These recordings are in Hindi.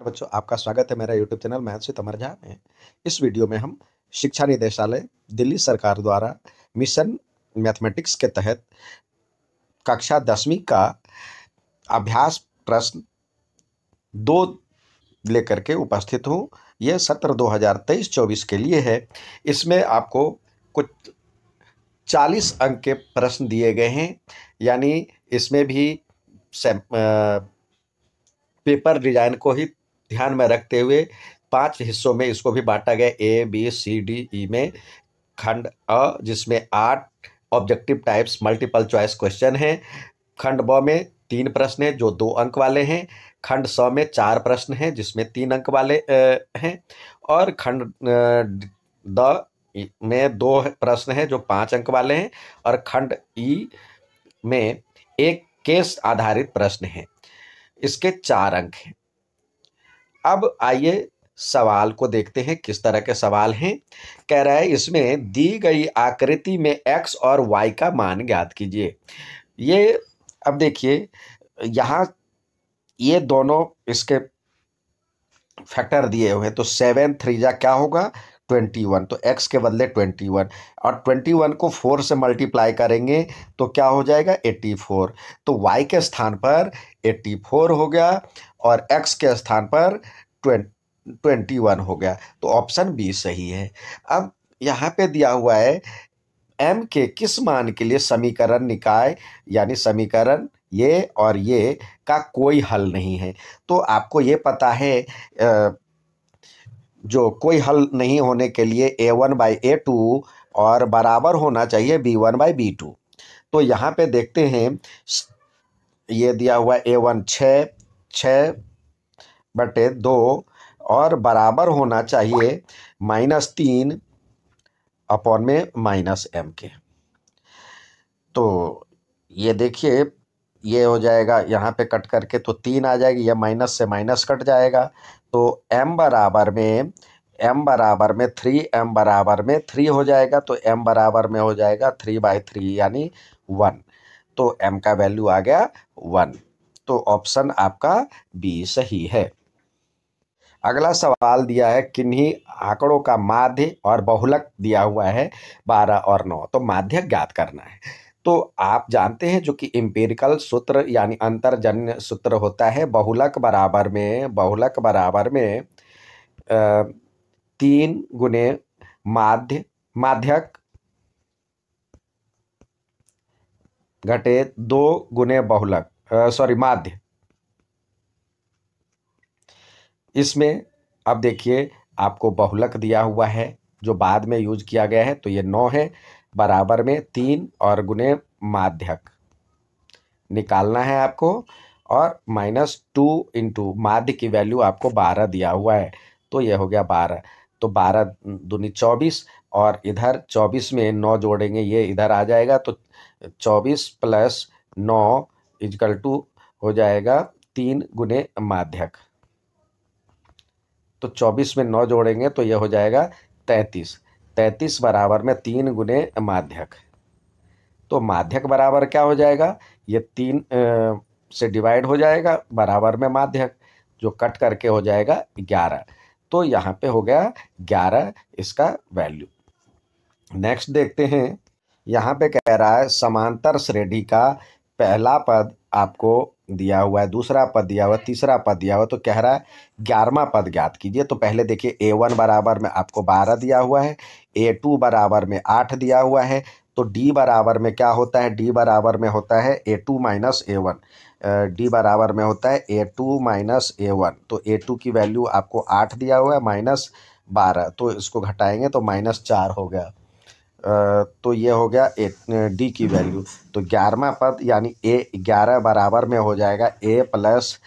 नमस्कार बच्चों आपका स्वागत है मेरा यूट्यूब चैनल महर्षि तमर झा में इस वीडियो में हम शिक्षा निदेशालय दिल्ली सरकार द्वारा मिशन मैथमेटिक्स के तहत कक्षा दसवीं का अभ्यास प्रश्न दो लेकर के उपस्थित हूँ यह सत्र 2023-24 के लिए है इसमें आपको कुछ 40 अंक के प्रश्न दिए गए हैं यानी इसमें भी पेपर डिजाइन को ही ध्यान में रखते हुए पांच हिस्सों में इसको भी बांटा गया A B C D E में खंड अ जिसमें आठ objective types multiple choice question हैं खंड ब में तीन प्रश्न हैं जो दो अंक वाले हैं खंड स में चार प्रश्न हैं जिसमें तीन अंक वाले हैं और खंड द में दो प्रश्न हैं जो पांच अंक वाले हैं और खंड ई में एक केस आधारित प्रश्न है इसके चार अंक हैं अब आइए सवाल को देखते हैं किस तरह के सवाल हैं कह रहा है इसमें दी गई आकृति में एक्स और वाई का मान ज्ञात कीजिए ये अब देखिए यहाँ ये दोनों इसके फैक्टर दिए हुए हैं तो सेवन थ्री जा क्या होगा ट्वेंटी वन तो एक्स के बदले ट्वेंटी वन और ट्वेंटी वन को फोर से मल्टीप्लाई करेंगे तो क्या हो जाएगा एट्टी फोर तो वाई के स्थान पर एट्टी फोर हो गया और एक्स के स्थान पर ट्वेंटी वन हो गया तो ऑप्शन बी सही है अब यहाँ पे दिया हुआ है एम के किस मान के लिए समीकरण निकाय यानी समीकरण ये और ये का कोई हल नहीं है तो आपको ये पता है जो कोई हल नहीं होने के लिए A one by A two और बराबर होना चाहिए B one by B two तो यहाँ पे देखते हैं ये दिया हुआ ए वन छः छ बटे दो और बराबर होना चाहिए माइनस तीन अपॉन में माइनस एम के तो ये देखिए ये हो जाएगा यहाँ पे कट करके तो तीन आ जाएगी या माइनस से माइनस कट जाएगा तो एम बराबर में एम बराबर में थ्री एम बराबर में थ्री हो जाएगा तो एम बराबर में हो जाएगा थ्री बाई थ्री यानी वन तो एम का वैल्यू आ गया वन तो ऑप्शन आपका बी सही है अगला सवाल दिया है किन्हीं आंकड़ों का माध्य और बहुलक दिया हुआ है बारह और नौ तो माध्य ज्ञात करना है तो आप जानते हैं जो कि इम्पेरिकल सूत्र यानी अंतर्जन्य सूत्र होता है बहुलक बराबर में बहुलक बराबर में तीन गुने माध्य माध्यक घटे दो गुने बहुलक सॉरी माध्य इसमें अब देखिए आपको बहुलक दिया हुआ है जो बाद में यूज किया गया है तो ये नौ है बराबर में तीन और गुने माध्यक निकालना है आपको और माइनस टू इंटू माध्य की वैल्यू आपको बारह दिया हुआ है तो ये हो गया बारह तो बारह दूनी चौबीस और इधर चौबीस में नौ जोड़ेंगे ये इधर आ जाएगा तो चौबीस प्लस नौ इजकल टू हो जाएगा तीन गुने माध्यक तो चौबीस में नौ जोड़ेंगे तो यह हो जाएगा तैंतीस तैंतीस बराबर में तीन गुने माध्यक तो माध्यक बराबर क्या हो जाएगा ये तीन से डिवाइड हो जाएगा बराबर में माध्यक जो कट करके हो जाएगा ग्यारह तो यहाँ पे हो गया ग्यारह इसका वैल्यू नेक्स्ट देखते हैं यहाँ पे कह रहा है समांतर श्रेणी का पहला पद आपको दिया हुआ है दूसरा पद दिया हुआ है तीसरा पद दिया हुआ है तो कह रहा है ग्यारहवा पद ज्ञात कीजिए तो पहले देखिए ए वन बराबर में आपको बारह दिया हुआ है ए टू बराबर में आठ दिया हुआ है तो डी बराबर में क्या होता है डी बराबर में होता है A two minus A one D बराबर में होता है A two minus A one तो ए टू की वैल्यू आपको आठ दिया हुआ है माइनस बारह तो इसको घटाएंगे तो माइनस चार हो गया तो ये हो गया ए डी की वैल्यू तो ग्यारहवा पद यानी ए ग्यारह बराबर में हो जाएगा ए प्लस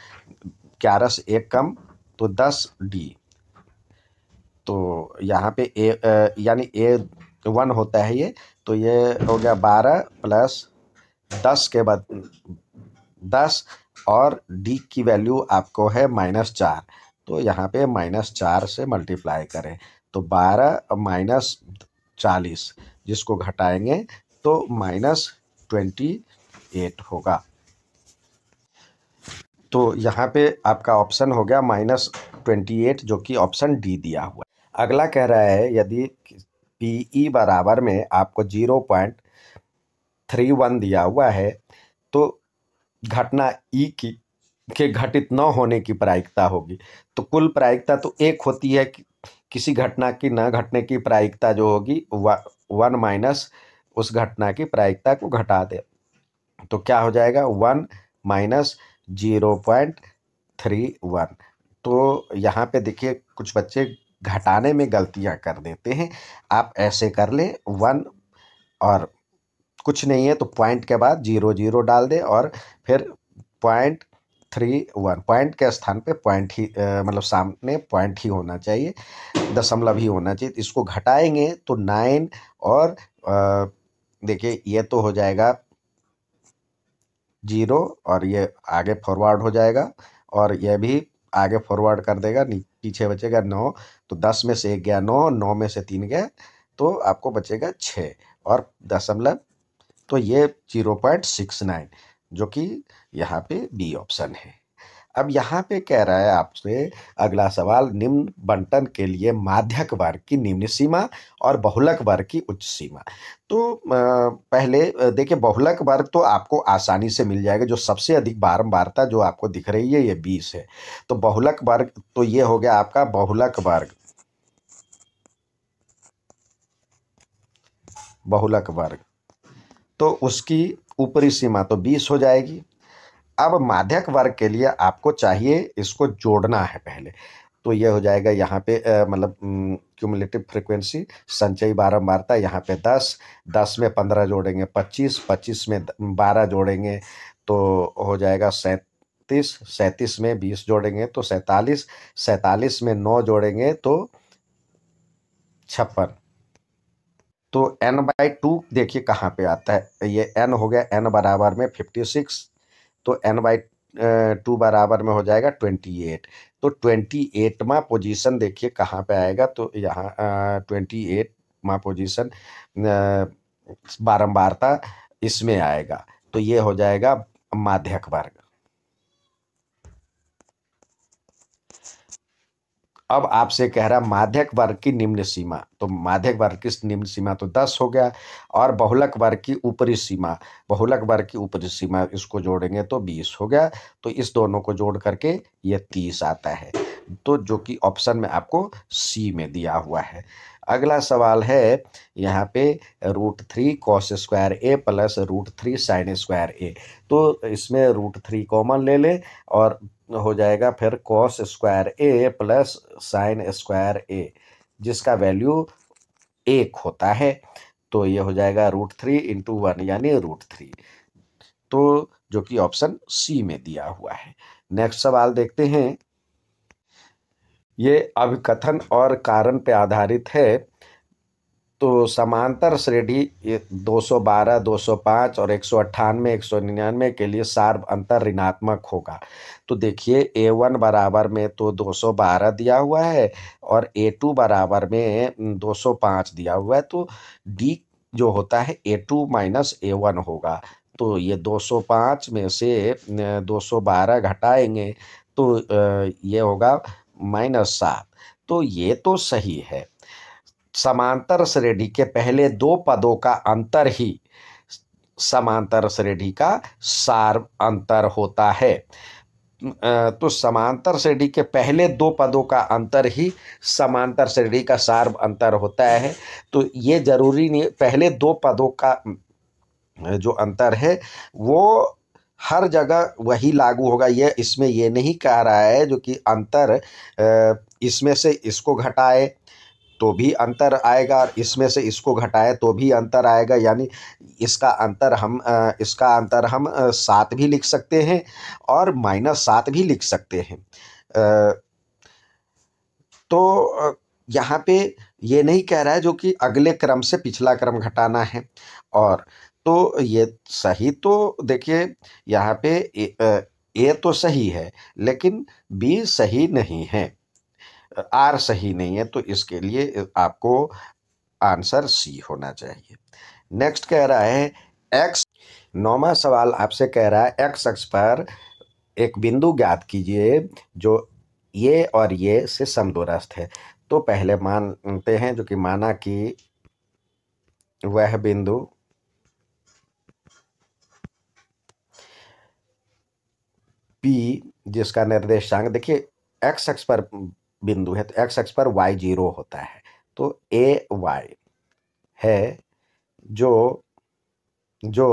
ग्यारह से एक कम तो दस डी तो यहाँ पे ए यानी ए वन होता है ये तो ये हो गया बारह प्लस दस के बाद दस और डी की वैल्यू आपको है माइनस चार तो यहाँ पे माइनस चार से मल्टीप्लाई करें तो बारह माइनस चालीस जिसको घटाएंगे तो माइनस ट्वेंटी एट होगा तो यहाँ पे आपका ऑप्शन हो गया माइनस ट्वेंटी एट जो कि ऑप्शन डी दिया हुआ अगला कह रहा है यदि पी ई बराबर में आपको जीरो पॉइंट थ्री वन दिया हुआ है तो घटना ई e की के घटित न होने की प्रायिकता होगी तो कुल प्रायिकता तो एक होती है कि किसी घटना की न घटने की प्रायिकता जो होगी वन माइनस उस घटना की प्रायिकता को घटा दे तो क्या हो जाएगा one minus zero point three one तो यहाँ पे देखिए कुछ बच्चे घटाने में गलतियाँ कर देते हैं आप ऐसे कर लें वन और कुछ नहीं है तो पॉइंट के बाद जीरो जीरो डाल दें और फिर पॉइंट थ्री वन पॉइंट के स्थान पे पॉइंट ही मतलब सामने पॉइंट ही होना चाहिए दशमलव ही होना चाहिए इसको घटाएंगे तो नाइन और देखिए ये तो हो जाएगा जीरो और ये आगे फॉरवर्ड हो जाएगा और यह भी आगे फॉरवर्ड कर देगा पीछे बचेगा नौ तो दस में से एक गया नौ नौ में से तीन गया तो आपको बचेगा छः और दशमलव तो ये जीरो पॉइंट सिक्स नाइन जो कि यहाँ पे बी ऑप्शन है अब यहाँ पे कह रहा है आपसे अगला सवाल निम्न बंटन के लिए माध्यक वर्ग की निम्न सीमा और बहुलक वर्ग की उच्च सीमा तो पहले देखिए बहुलक वर्ग तो आपको आसानी से मिल जाएगा जो सबसे अधिक बारंबारता जो आपको दिख रही है ये बीस है तो बहुलक वर्ग तो ये हो गया आपका बहुलक वर्ग बहुलक वर्ग तो उसकी ऊपरी सीमा तो बीस हो जाएगी अब माध्यक वर्ग के लिए आपको चाहिए इसको जोड़ना है पहले तो ये हो जाएगा यहाँ पे मतलब क्यूमुलेटिव फ्रिक्वेंसी संचयी बारंबारता यहाँ पे दस दस में पंद्रह जोड़ेंगे पच्चीस पच्चीस में बारह जोड़ेंगे तो हो जाएगा सैत सैंतीस सैंतीस में बीस जोड़ेंगे तो सैंतालीस सैंतालीस में नौ जोड़ेंगे तो छप्पन तो एन बाई टू देखिए कहाँ पे आता है ये एन हो गया एन बराबर में फिफ्टी सिक्स तो एन बाई टू बराबर में हो जाएगा ट्वेंटी एट तो ट्वेंटी एटवा पोजिशन देखिए कहाँ पे आएगा तो यहाँ ट्वेंटी एटवा पोजिशन बारम्बारता इसमें आएगा तो ये हो जाएगा माध्यक वर्ग अब आपसे कह रहा माध्यक वर्ग की निम्न सीमा तो माध्यक वर्ग की निम्न सीमा तो दस हो गया और बहुलक वर्ग की ऊपरी सीमा बहुलक वर्ग की ऊपरी सीमा इसको जोड़ेंगे तो बीस हो गया तो इस दोनों को जोड़ करके ये तीस आता है तो जो कि ऑप्शन में आपको सी में दिया हुआ है अगला सवाल है यहाँ पे root three cos square A plus root three sine square A तो इसमें रूट थ्री कॉमन ले लें और हो जाएगा फिर cos square A plus sine square A जिसका वैल्यू एक होता है तो ये हो जाएगा रूट थ्री इंटू वन यानी रूट थ्री तो जो कि ऑप्शन सी में दिया हुआ है नेक्स्ट सवाल देखते हैं ये अभिकथन और कारण पे आधारित है तो समांतर श्रेणी 212, 205 और एक सौ अट्ठानवे एक सौ निन्यानवे के लिए सार्व अंतर ऋणात्मक होगा तो देखिए ए वन बराबर में तो 212 दिया हुआ है और ए टू बराबर में 205 दिया हुआ है तो डी जो होता है A two minus A one होगा तो ये 205 में से 212 घटाएंगे तो ये होगा माइनस सात तो ये तो सही है समांतर श्रेणी के पहले दो पदों का अंतर ही समांतर श्रेणी का सार अंतर होता है तो समांतर श्रेणी के पहले दो पदों का अंतर ही समांतर श्रेणी का सार्व अंतर होता है तो ये जरूरी नहीं पहले दो पदों का जो अंतर है वो हर जगह वही लागू होगा ये इसमें ये नहीं कह रहा है जो कि अंतर इसमें से इसको घटाए तो भी अंतर आएगा और इसमें से इसको घटाए तो भी अंतर आएगा यानी इसका अंतर हम इसका अंतर हम सात भी लिख सकते हैं और माइनस सात भी लिख सकते हैं तो यहाँ पे ये नहीं कह रहा है जो कि अगले क्रम से पिछला क्रम घटाना है और तो ये सही तो देखिए यहाँ पे ए, ए तो सही है लेकिन बी सही नहीं है आर सही नहीं है तो इसके लिए आपको आंसर सी होना चाहिए नेक्स्ट कह रहा है एक्स नौवा सवाल आपसे कह रहा है एक्स अक्ष पर एक बिंदु ज्ञात कीजिए जो ये और ये से समदुरस्त है तो पहले मानते हैं जो कि माना कि वह बिंदु पी जिसका निर्देशांक देखिए एक्स अक्ष पर बिंदु है तो एक्स एक्स पर वाई जीरो होता है तो ए वाई है जो जो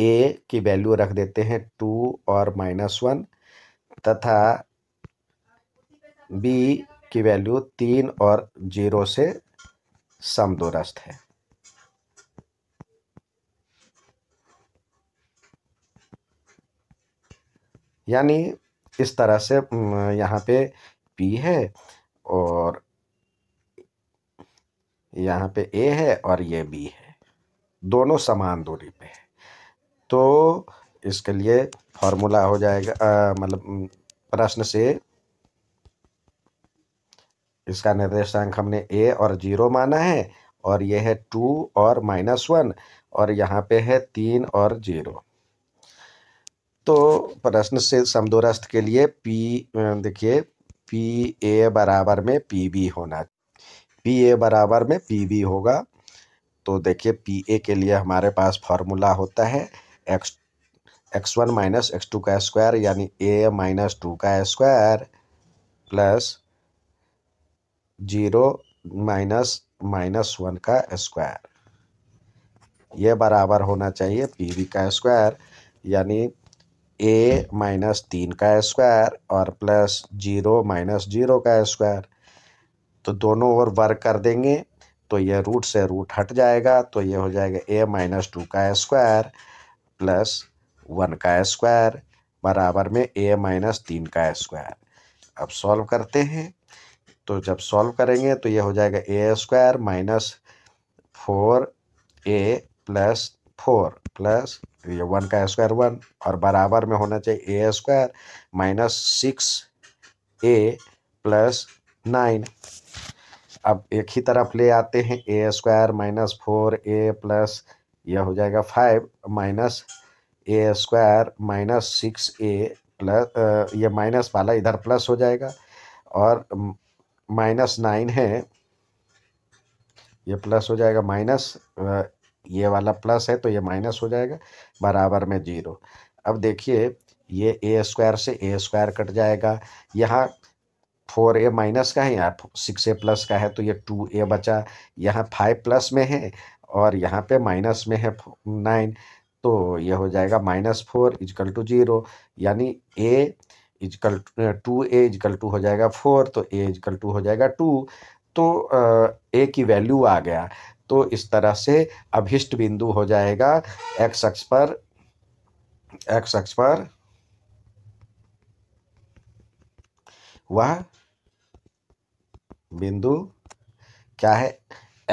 ए की वैल्यू रख देते हैं टू और माइनस वन तथा बी की वैल्यू तीन और जीरो से समदूरस्थ है यानी इस तरह से यहाँ पे पी है और यहाँ पे ए है और ये बी है दोनों समान दूरी पे है तो इसके लिए फॉर्मूला हो जाएगा मतलब प्रश्न से इसका निर्देशांक हमने ए और जीरो माना है और यह है टू और माइनस वन और यहाँ पे है तीन और जीरो तो प्रश्न से समदूरस्थ के लिए पी देखिए पी ए बराबर में पी बी होना पी ए बराबर में पी बी होगा तो देखिए पी ए के लिए हमारे पास फार्मूला होता है X X one minus X two का स्क्वायर यानी ए माइनस टू का square plus zero minus minus one का स्क्वायर ये बराबर होना चाहिए पी बी का स्क्वायर यानी ए माइनस तीन का स्क्वायर और प्लस जीरो माइनस जीरो का स्क्वायर तो दोनों ओर वर्क कर देंगे तो ये रूट से रूट हट जाएगा तो ये हो जाएगा ए माइनस टू का स्क्वायर प्लस वन का स्क्वायर बराबर में ए माइनस तीन का स्क्वायर अब सॉल्व करते हैं तो जब सॉल्व करेंगे तो ये हो जाएगा A square minus four A plus four plus ये वन का स्क्वायर वन और बराबर में होना चाहिए A square minus six A plus nine अब एक ही तरफ ले आते हैं A square minus four A plus यह हो जाएगा five minus A square minus six A plus ये माइनस वाला इधर प्लस हो जाएगा और माइनस नाइन है ये प्लस हो जाएगा माइनस ये वाला प्लस है तो ये माइनस हो जाएगा बराबर में जीरो अब देखिए ये ए स्क्वायर से ए स्क्वायर कट जाएगा यहाँ फोर ए माइनस का है यहाँ सिक्स ए प्लस का है तो ये टू ए बचा यहाँ फाइव प्लस में है और यहाँ पे माइनस में है नाइन तो ये हो जाएगा minus four equal to zero यानी A equal to A equal to हो जाएगा फोर तो ए इजकल टू हो जाएगा टू तो ए की वैल्यू आ गया तो इस तरह से अभिष्ट बिंदु हो जाएगा एक्स अक्ष पर एक्स अक्ष पर वह बिंदु क्या है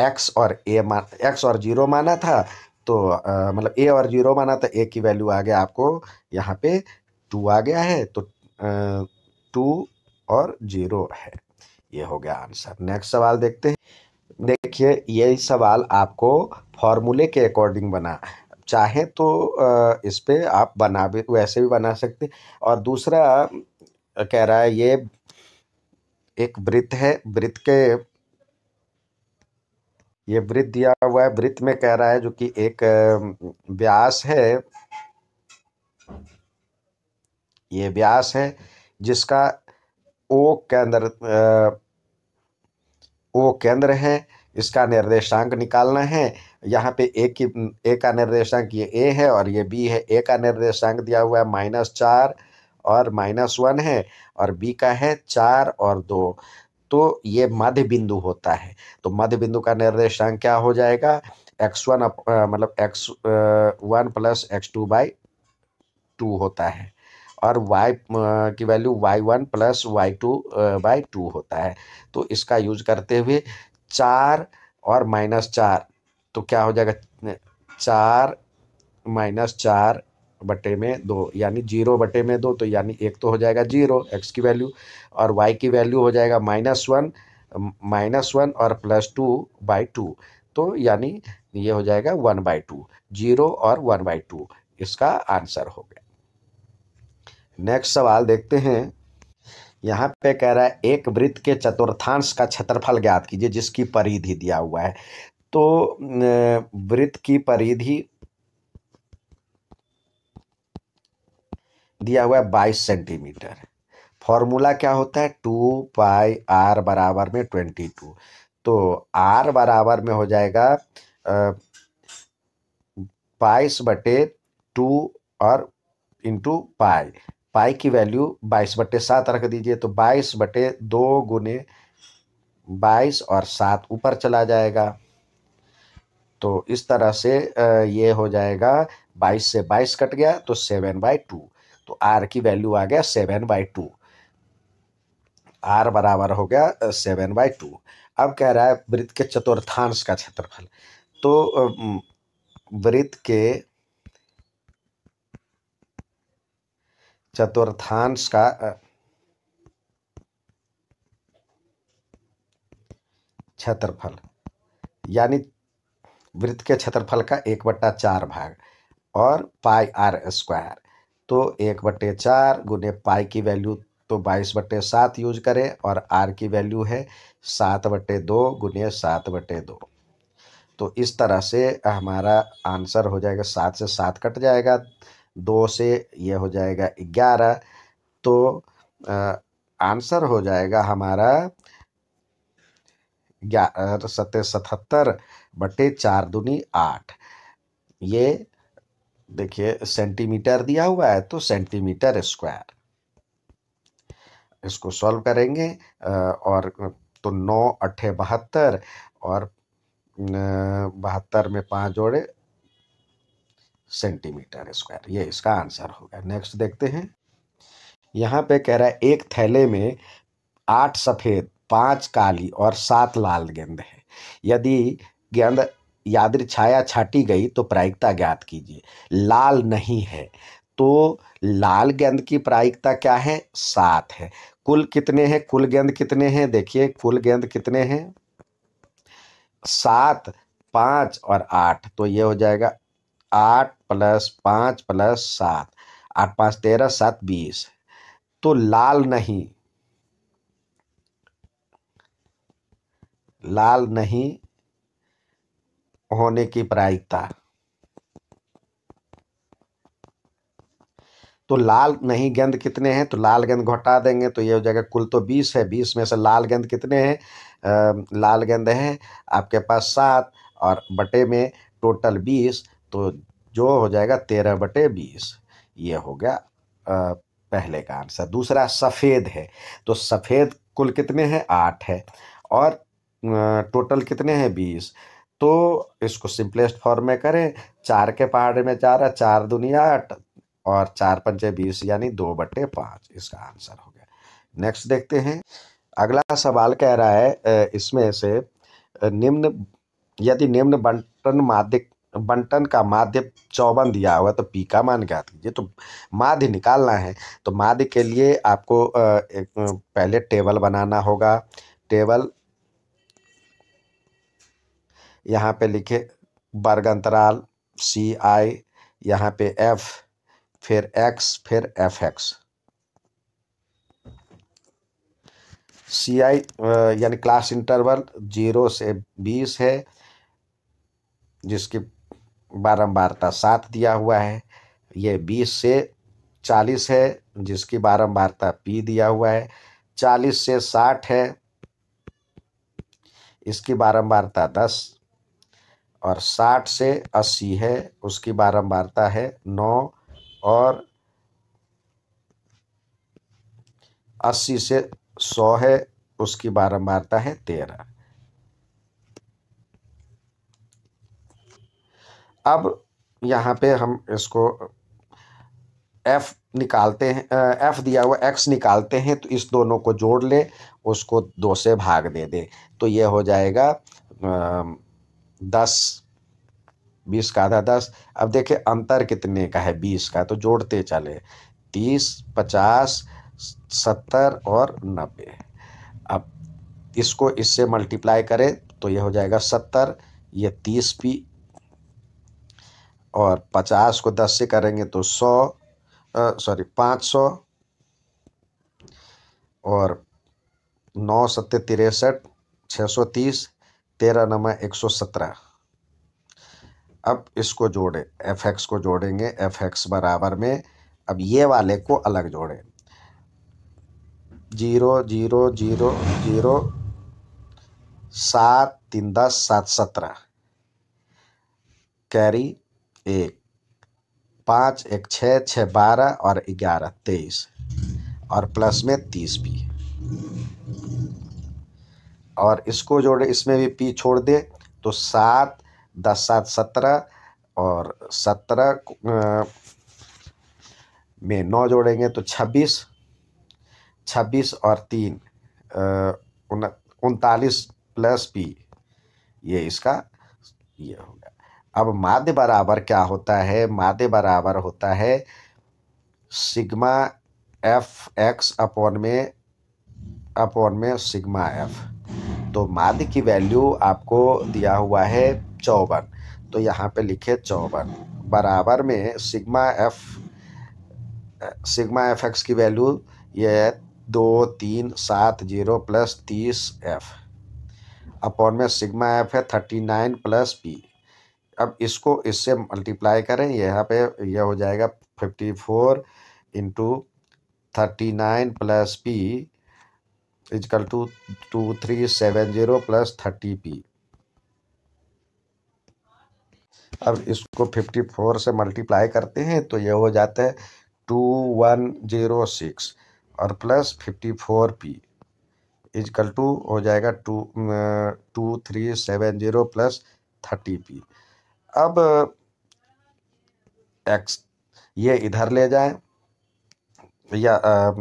एक्स और ए मान एक्स और जीरो माना था तो मतलब ए और जीरो माना था ए की वैल्यू आ गया आपको यहाँ पे टू आ गया है तो टू और जीरो है ये हो गया आंसर नेक्स्ट सवाल देखते हैं देखिए ये सवाल आपको फॉर्मूले के अकॉर्डिंग बना चाहे तो इस पर आप बना भी वैसे भी बना सकते और दूसरा कह रहा है ये एक वृत्त है वृत्त के ये वृत्त दिया हुआ है वृत्त में कह रहा है जो कि एक व्यास है ये व्यास है जिसका ओ के अंदर वो केंद्र है इसका निर्देशांक निकालना है यहाँ पे ए की ए का निर्देशांक ये ए है और ये बी है ए का निर्देशांक दिया हुआ है माइनस चार और माइनस वन है और बी का है चार और दो तो ये मध्य बिंदु होता है तो मध्य बिंदु का निर्देशांक क्या हो जाएगा एक्स वन मतलब X one plus X two by two होता है और y की value y1 one plus Y two by two होता है तो इसका यूज करते हुए चार और माइनस चार तो क्या हो जाएगा चार माइनस चार बटे में दो यानी जीरो बटे में दो तो यानी एक तो हो जाएगा जीरो एक्स की वैल्यू और वाई की वैल्यू हो जाएगा माइनस वन माइनस वन और प्लस टू बाई टू तो यानी ये हो जाएगा वन बाई टू जीरो और वन बाई टू इसका आंसर हो गया नेक्स्ट सवाल देखते हैं यहाँ पे कह रहा है एक वृत्त के चतुर्थांश का क्षेत्रफल ज्ञात कीजिए जिसकी परिधि दिया हुआ है तो वृत्त की परिधि दिया हुआ है बाईस सेंटीमीटर फॉर्मूला क्या होता है टू पाई आर बराबर में ट्वेंटी टू तो आर बराबर में हो जाएगा बाईस बटे टू और इंटू पाई बाई की वैल्यू बाईस बटे सात रख दीजिए तो बाईस बटे दो गुने बाईस और सात ऊपर चला जाएगा तो इस तरह से ये हो जाएगा बाईस से बाईस कट गया तो सेवन बाई टू तो आर की वैल्यू आ गया सेवन बाई टू आर बराबर हो गया सेवन बाई टू अब कह रहा है वृत्त के चतुर्थांश का क्षेत्रफल तो वृत्त के चतुर्थांश का क्षेत्रफल यानी वृत्त के क्षेत्रफल का एक बट्टा चार भाग और पाई आर स्क्वायर तो एक बट्टे चार गुने पाई की वैल्यू तो बाईस बट्टे सात यूज करें और आर की वैल्यू है सात बट्टे दो गुने सात बट्टे दो तो इस तरह से हमारा आंसर हो जाएगा सात से सात कट जाएगा दो से ये हो जाएगा ग्यारह तो आंसर हो जाएगा हमारा ग्यारह तो सत्य सतहत्तर बटे चार दुनी आठ ये देखिए सेंटीमीटर दिया हुआ है तो सेंटीमीटर स्क्वायर इसको सॉल्व करेंगे और तो नौ अट्ठे बहत्तर और बहत्तर में पाँच जोड़े सेंटीमीटर स्क्वायर ये इसका आंसर होगा नेक्स्ट देखते हैं यहाँ पे कह रहा है एक थैले में आठ सफ़ेद पांच काली और सात लाल गेंद है यदि गेंद यादृ छाया छाटी गई तो प्रायिकता ज्ञात कीजिए लाल नहीं है तो लाल गेंद की प्रायिकता क्या है सात है कुल कितने हैं कुल गेंद कितने हैं देखिए कुल गेंद कितने हैं सात पाँच और आठ तो ये हो जाएगा आठ प्लस पाँच प्लस सात आठ पाँच तेरह सात बीस तो लाल नहीं लाल नहीं होने की प्रायिकता तो लाल नहीं गेंद कितने हैं तो लाल गेंद घटा देंगे तो ये हो जाएगा कुल तो बीस है बीस में से लाल गेंद कितने हैं लाल गेंद है आपके पास सात और बटे में टोटल बीस तो जो हो जाएगा तेरह बटे बीस ये हो गया पहले का आंसर दूसरा सफ़ेद है तो सफ़ेद कुल कितने हैं आठ है और टोटल कितने हैं बीस तो इसको सिंपलेस्ट फॉर्म में करें चार के पहाड़ में चार है चार दुनिया आठ और चार पंचे बीस यानी दो बटे पाँच इसका आंसर हो गया नेक्स्ट देखते हैं अगला सवाल कह रहा है इसमें से निम्न यदि निम्न बंटन माध्यम बंटन का माध्य चौवन दिया हुआ तो पी का मान ज्ञात कीजिए तो माध्य निकालना है तो माध्य के लिए आपको पहले टेबल बनाना होगा टेबल यहाँ पे लिखे वर्ग अंतराल सी आई यहाँ पे एफ फिर एक्स फिर एफ एक्स सी आई यानी क्लास इंटरवल जीरो से बीस है जिसकी बारंबारता सात दिया हुआ है ये बीस से चालीस है जिसकी बारंबारता पी दिया हुआ है चालीस से साठ है इसकी बारंबारता दस और साठ से अस्सी है उसकी बारंबारता है नौ और अस्सी से सौ है उसकी बारंबारता है तेरह अब यहाँ पे हम इसको एफ़ निकालते हैं एफ़ दिया हुआ एक्स निकालते हैं तो इस दोनों को जोड़ ले उसको दो से भाग दे दे तो ये हो जाएगा दस बीस का आधा दस अब देखिए अंतर कितने का है बीस का तो जोड़ते चले तीस पचास सत्तर और नब्बे अब इसको इससे मल्टीप्लाई करें तो ये हो जाएगा सत्तर ये तीस पी और पचास को दस से करेंगे तो सौ सॉरी पाँच सौ और नौ सत्य तिरसठ छः सौ तीस तेरह नमा एक सौ सत्रह अब इसको जोड़ें एफ एक्स को जोड़ेंगे एफ एक्स बराबर में अब ये वाले को अलग जोड़ें जीरो जीरो जीरो जीरो सात तीन दस सात सत्रह कैरी एक पाँच एक छः छः बारह और ग्यारह तेईस और प्लस में तीस भी और इसको जोड़े इसमें भी पी छोड़ दे तो सात दस सात सत्रह और सत्रह में नौ जोड़ेंगे तो छब्बीस छब्बीस और तीन उनतालीस प्लस पी ये इसका ये होगा अब माध्य बराबर क्या होता है माध्य बराबर होता है सिग्मा एफ एक्स अपॉन में अपॉन में सिग्मा एफ तो माध्य की वैल्यू आपको दिया हुआ है चौवन तो यहाँ पे लिखे चौवन बराबर में sigma F sigma F X की वैल्यू ये है दो तीन सात जीरो प्लस तीस एफ अपॉन में सिग्मा एफ है थर्टी नाइन प्लस पी अब इसको इससे मल्टीप्लाई करें यहाँ पे यह हो जाएगा fifty four into thirty nine plus P is equal to two three seven zero plus thirty P अब इसको फिफ्टी फोर से मल्टीप्लाई करते हैं तो यह हो जाता है टू वन ज़ीरो सिक्स और plus fifty four P is equal to हो जाएगा to two three seven zero plus thirty P अब एक्स ये इधर ले जाए या आ,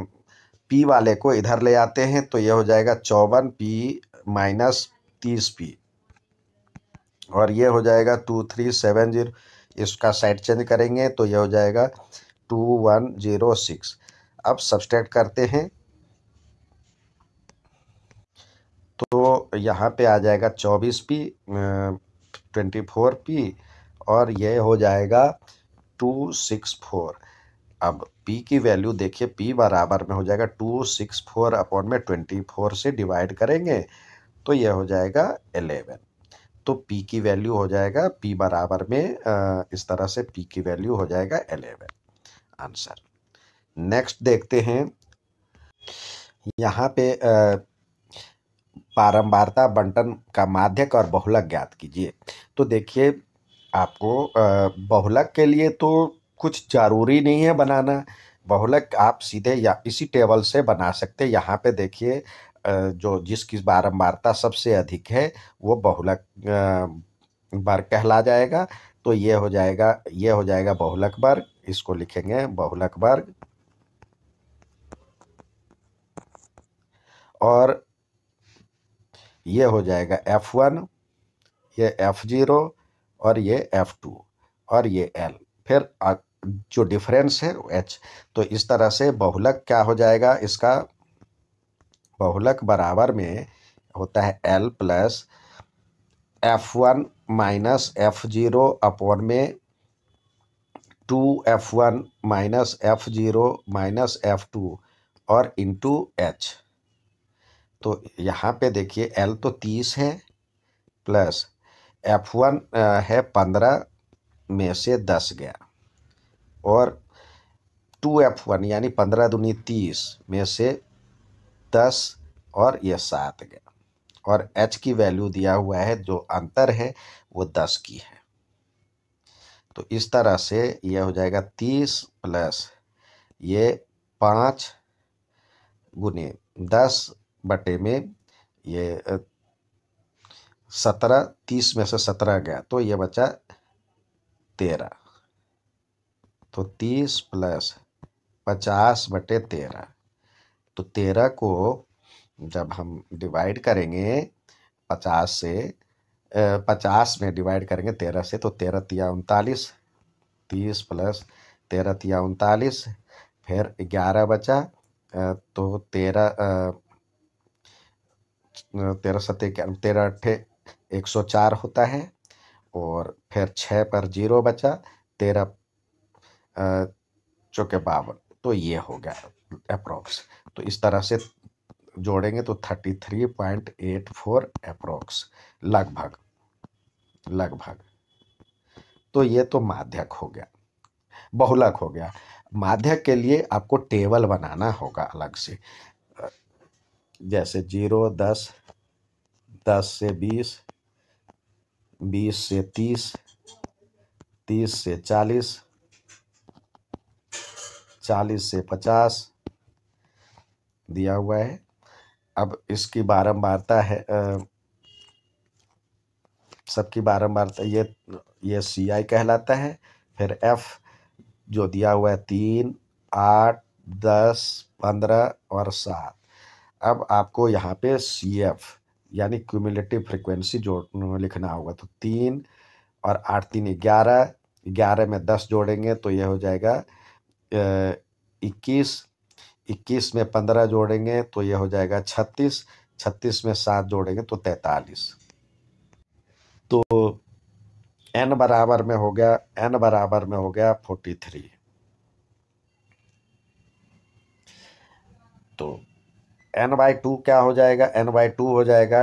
पी वाले को इधर ले आते हैं तो ये हो जाएगा चौवन पी माइनस तीस पी और ये हो जाएगा टू थ्री सेवन जीरो इसका साइड चेंज करेंगे तो ये हो जाएगा टू वन जीरो सिक्स अब सब्सट्रैक्ट करते हैं तो यहाँ पे आ जाएगा चौबीस पी ट्वेंटी फोर पी और यह हो जाएगा टू सिक्स फोर अब पी की वैल्यू देखिए पी बराबर में हो जाएगा टू सिक्स फोर अपॉन में ट्वेंटी फोर से डिवाइड करेंगे तो यह हो जाएगा एलेवन तो पी की वैल्यू हो जाएगा पी बराबर में इस तरह से पी की वैल्यू हो जाएगा एलेवन आंसर नेक्स्ट देखते हैं यहाँ पे आ, पारंबारता बंटन का माध्यक और बहुलक ज्ञात कीजिए तो देखिए आपको बहुलक के लिए तो कुछ ज़रूरी नहीं है बनाना बहुलक आप सीधे या इसी टेबल से बना सकते हैं यहाँ पे देखिए जो जिसकी बारंबारता सबसे अधिक है वो बहुलक वर्ग कहला जाएगा तो ये हो जाएगा ये हो जाएगा बहुलक वर्ग इसको लिखेंगे बहुलक वर्ग और ये हो जाएगा एफ़ वन ये एफ़ ज़ीरो और ये एफ़ टू और ये एल फिर जो डिफरेंस है एच तो इस तरह से बहुलक क्या हो जाएगा इसका बहुलक बराबर में होता है L plus F one minus F zero upon में two F one minus F zero minus F two और इंटू एच तो यहाँ पे देखिए एल तो तीस है प्लस एफ वन है पंद्रह में से दस गया और टू एफ वन यानी पंद्रह दूनी तीस में से दस और ये सात गया और एच की वैल्यू दिया हुआ है जो अंतर है वो दस की है तो इस तरह से यह हो जाएगा तीस प्लस ये पाँच गुने दस बटे में ये सत्रह तीस में से सत्रह गया तो ये बचा तेरह तो तीस प्लस पचास बटे तेरह तो तेरह को जब हम डिवाइड करेंगे पचास से पचास में डिवाइड करेंगे तेरह से तो तेरह तिया उनतालीस तीस प्लस तेरह तिया उनतालीस फिर ग्यारह बचा तो तेरह तेरह सत्य तेरह अट्ठे एक सौ चार होता है और फिर छः पर जीरो बचा तेरह चौके बावन तो ये हो गया अप्रोक्स तो इस तरह से जोड़ेंगे तो thirty three point eight four approx लगभग लगभग तो ये तो माध्यक हो गया बहुलक हो गया माध्यक के लिए आपको टेबल बनाना होगा अलग से जैसे जीरो दस दस से बीस बीस से तीस तीस से चालीस चालीस से पचास दिया हुआ है अब इसकी बारंबारता है सबकी बारंबारता ये ये सी आई कहलाता है फिर एफ जो दिया हुआ है तीन आठ दस पंद्रह और सात अब आपको यहाँ पे सी एफ यानी क्यूमुलेटिव फ्रिक्वेंसी जोड़ लिखना होगा तो तीन और आठ तीन ग्यारह ग्यारह में दस जोड़ेंगे तो यह हो जाएगा इक्कीस इक्कीस में पंद्रह जोड़ेंगे तो यह हो जाएगा छत्तीस छत्तीस में सात जोड़ेंगे तो तैतालीस तो एन बराबर में हो गया एन बराबर में हो गया फोर्टी थ्री तो एन बाई टू क्या हो जाएगा एन बाई टू हो जाएगा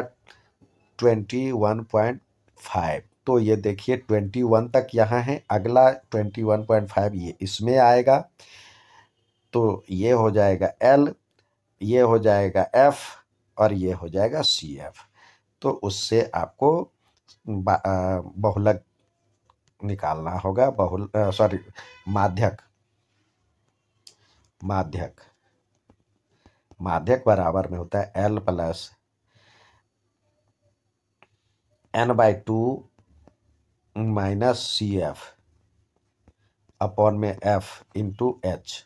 ट्वेंटी वन पॉइंट फाइव तो ये देखिए ट्वेंटी वन तक यहाँ है अगला ट्वेंटी वन पॉइंट फाइव ये इसमें आएगा तो ये हो जाएगा एल ये हो जाएगा एफ और ये हो जाएगा सी एफ तो उससे आपको बहुलक निकालना होगा बहुल सॉरी माध्यक माध्यक माध्यक बराबर में होता है L plus N by two minus C F upon में एफ इंटू एच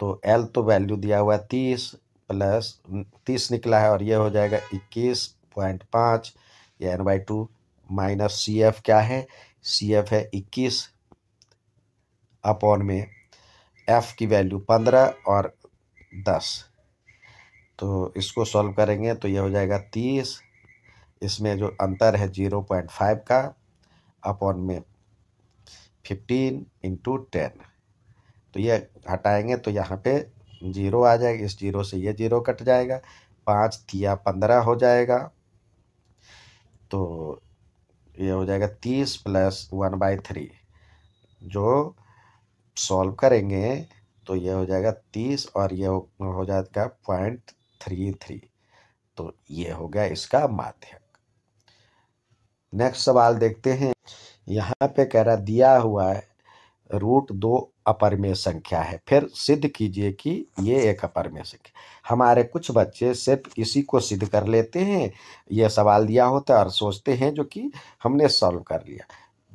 तो एल तो वैल्यू दिया हुआ है तीस प्लस तीस निकला है और ये हो जाएगा इक्कीस पॉइंट पाँच या N by two minus C F क्या है सी एफ है इक्कीस अपॉन में एफ की वैल्यू पंद्रह और दस तो इसको सॉल्व करेंगे तो ये हो जाएगा तीस इसमें जो अंतर है जीरो पॉइंट फाइव का अपॉन में फिफ्टीन इंटू टेन तो ये हटाएंगे तो यहाँ पे जीरो आ जाएगा इस जीरो से ये जीरो कट जाएगा पाँच तिया पंद्रह हो जाएगा तो ये हो जाएगा तीस प्लस वन बाई थ्री जो सॉल्व करेंगे तो ये हो जाएगा तीस और ये हो, जाएगा पॉइंट थ्री थ्री तो ये हो गया इसका माध्यक नेक्स्ट सवाल देखते हैं यहाँ पे कह रहा दिया हुआ है रूट दो में संख्या है फिर सिद्ध कीजिए कि ये एक में संख्या हमारे कुछ बच्चे सिर्फ इसी को सिद्ध कर लेते हैं ये सवाल दिया होता है और सोचते हैं जो कि हमने सॉल्व कर लिया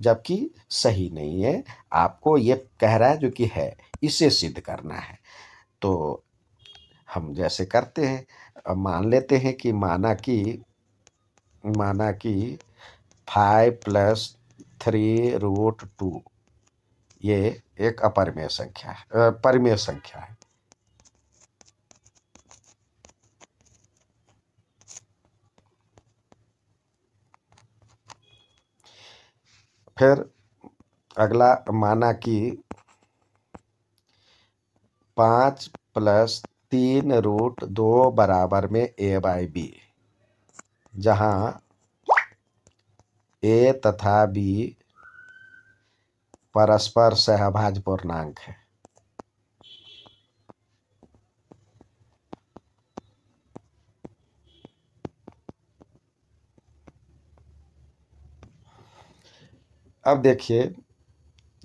जबकि सही नहीं है आपको ये कह रहा है जो कि है इसे सिद्ध करना है तो हम जैसे करते हैं मान लेते हैं कि माना कि माना कि five plus three root two ये एक अपरिमेय संख्या है परिमेय संख्या है फिर अगला माना कि पाँच प्लस तीन रूट दो बराबर में ए बाई बी जहाँ ए तथा बी परस्पर सहभाज पूर्णांक है अब देखिए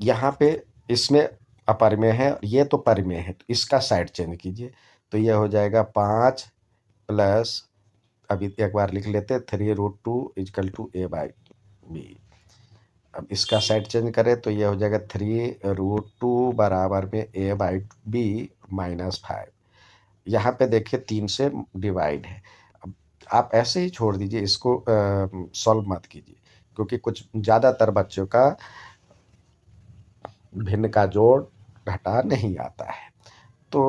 यहाँ पे इसमें अपरमेय है ये तो परमेय है तो इसका साइड चेंज कीजिए तो यह हो जाएगा पाँच प्लस अभी एक बार लिख लेते three root two is equal to A by B अब इसका साइड चेंज करें तो यह हो जाएगा थ्री रूट टू बराबर में A by B minus five यहाँ पे देखिए तीन से डिवाइड है अब आप ऐसे ही छोड़ दीजिए इसको सॉल्व मत कीजिए क्योंकि कुछ ज़्यादातर बच्चों का भिन्न का जोड़ घटा नहीं आता है तो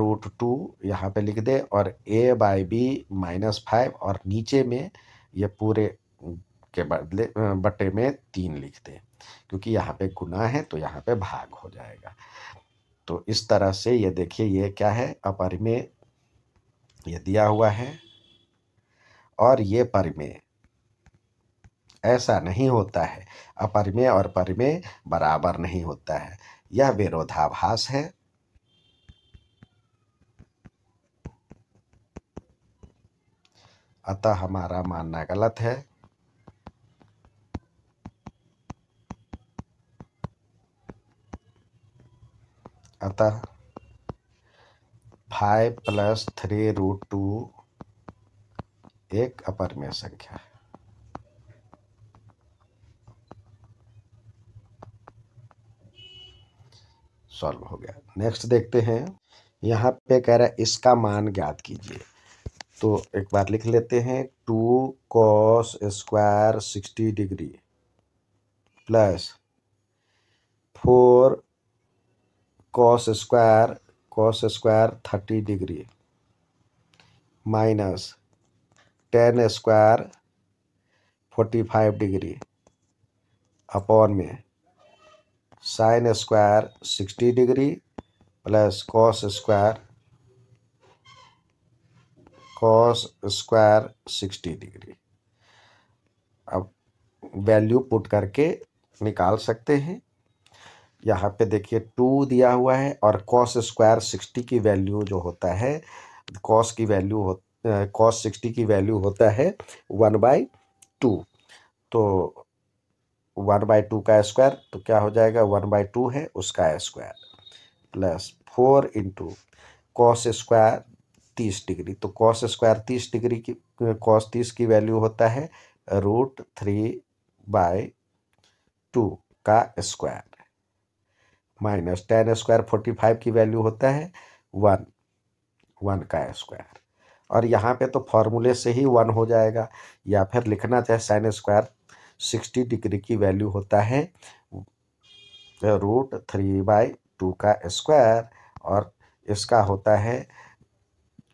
रूट टू यहाँ पे लिख दे और A by B minus five और नीचे में ये पूरे के बदले बटे में तीन लिख दे क्योंकि यहाँ पे गुना है तो यहाँ पे भाग हो जाएगा तो इस तरह से ये देखिए ये क्या है अपरिमेय ये दिया हुआ है और ये परिमेय ऐसा नहीं होता है अपरिमेय और परिमेय बराबर नहीं होता है यह विरोधाभास है अतः हमारा मानना गलत है अतः five plus three root two एक अपरमेय संख्या है सॉल्व हो गया नेक्स्ट देखते हैं यहाँ पे कह रहा है इसका मान ज्ञात कीजिए तो एक बार लिख लेते हैं two cos square sixty degree plus four cos square cos square thirty degree minus tan square forty five degree upon में sine square sixty degree plus cos square cos square sixty degree अब वैल्यू पुट करके निकाल सकते हैं यहाँ पे देखिए टू दिया हुआ है और कॉस स्क्वायर सिक्सटी की वैल्यू जो होता है कॉस की वैल्यू हो कॉस सिक्सटी की वैल्यू होता है वन बाई टू तो वन बाई टू का स्क्वायर तो क्या हो जाएगा वन बाई टू है उसका square plus four into cos square तीस डिग्री तो कॉस स्क्वायर तीस डिग्री की कॉस तीस की वैल्यू होता है रूट थ्री बाय टू का square minus tan square forty five की वैल्यू होता है वन वन का स्क्वायर और यहाँ पे तो फॉर्मूले से ही वन हो जाएगा या फिर लिखना चाहे साइन स्क्वायर सिक्सटी डिग्री की वैल्यू होता है रूट थ्री बाई टू का स्क्वायर और इसका होता है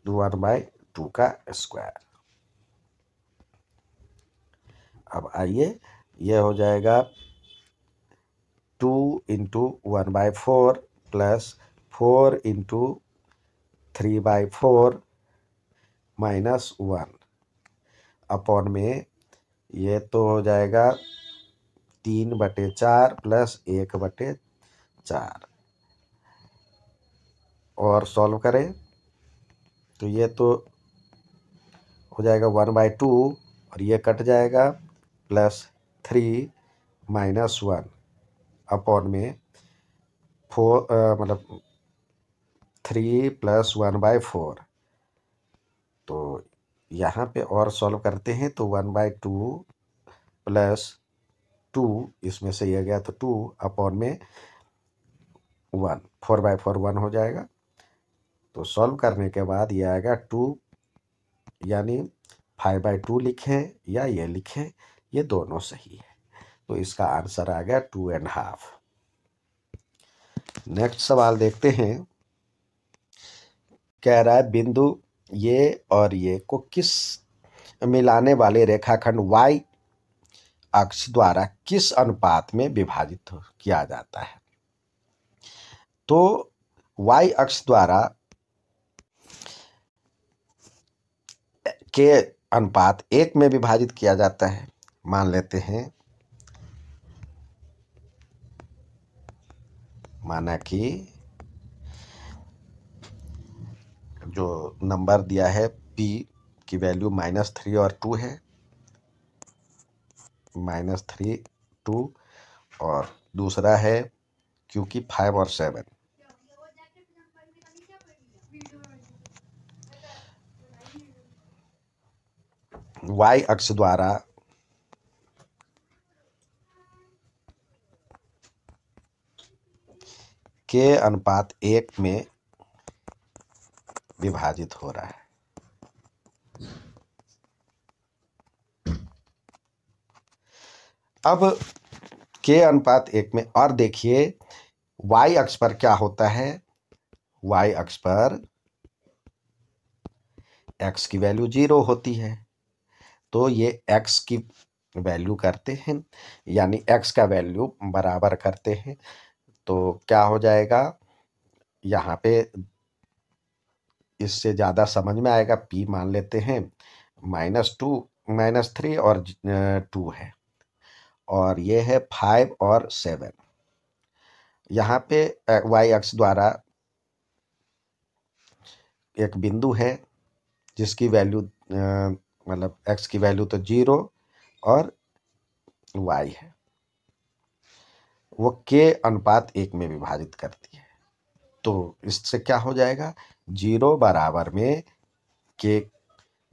वन बाई टू का स्क्वायर अब आइए यह हो जाएगा two into one by four plus four into three by four minus one upon में ये तो हो जाएगा तीन बटे चार प्लस एक बटे चार और सॉल्व करें तो ये तो हो जाएगा वन बाई टू और ये कट जाएगा plus three minus one upon में फोर मतलब three plus one by four तो यहाँ पे और सॉल्व करते हैं तो one by two plus two इसमें से आ गया तो टू अपॉन में one four by four one हो जाएगा तो सॉल्व करने के बाद यह आएगा टू यानी फाइव बाई टू लिखें या ये लिखें ये दोनों सही है तो इसका आंसर आ गया टू एंड हाफ नेक्स्ट सवाल देखते हैं कह रहा है बिंदु ये और ये को किस मिलाने वाले रेखाखंड वाई अक्ष द्वारा किस अनुपात में विभाजित किया जाता है तो वाई अक्ष द्वारा के अनुपात एक में विभाजित किया जाता है मान लेते हैं माना कि जो नंबर दिया है पी की वैल्यू माइनस थ्री और टू है माइनस थ्री टू और दूसरा है क्योंकि फाइव और सेवन वाई अक्ष द्वारा के अनुपात एक में विभाजित हो रहा है अब के अनुपात एक में और देखिए y अक्ष पर क्या होता है y अक्ष पर x की वैल्यू जीरो होती है तो ये x की वैल्यू करते हैं यानी x का वैल्यू बराबर करते हैं तो क्या हो जाएगा यहाँ पे इससे ज़्यादा समझ में आएगा पी मान लेते हैं माइनस टू माइनस थ्री और टू है और ये है फाइव और सेवन यहाँ पे वाई एक्स द्वारा एक बिंदु है जिसकी वैल्यू मतलब एक्स की वैल्यू तो जीरो और वाई है वो के अनुपात एक में विभाजित करती है तो इससे क्या हो जाएगा जीरो बराबर में के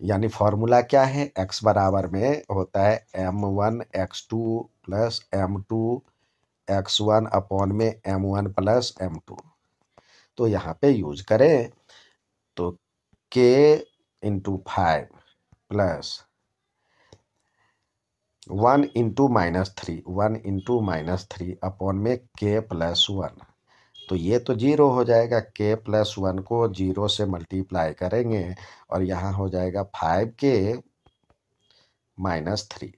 यानी फॉर्मूला क्या है एक्स बराबर में होता है M one X two plus M two X one upon में M one plus M two तो यहाँ पे यूज करें तो K into five plus one into minus three one into minus three upon में के प्लस वन तो ये तो जीरो हो जाएगा के प्लस वन को जीरो से मल्टीप्लाई करेंगे और यहाँ हो जाएगा फाइव के माइनस थ्री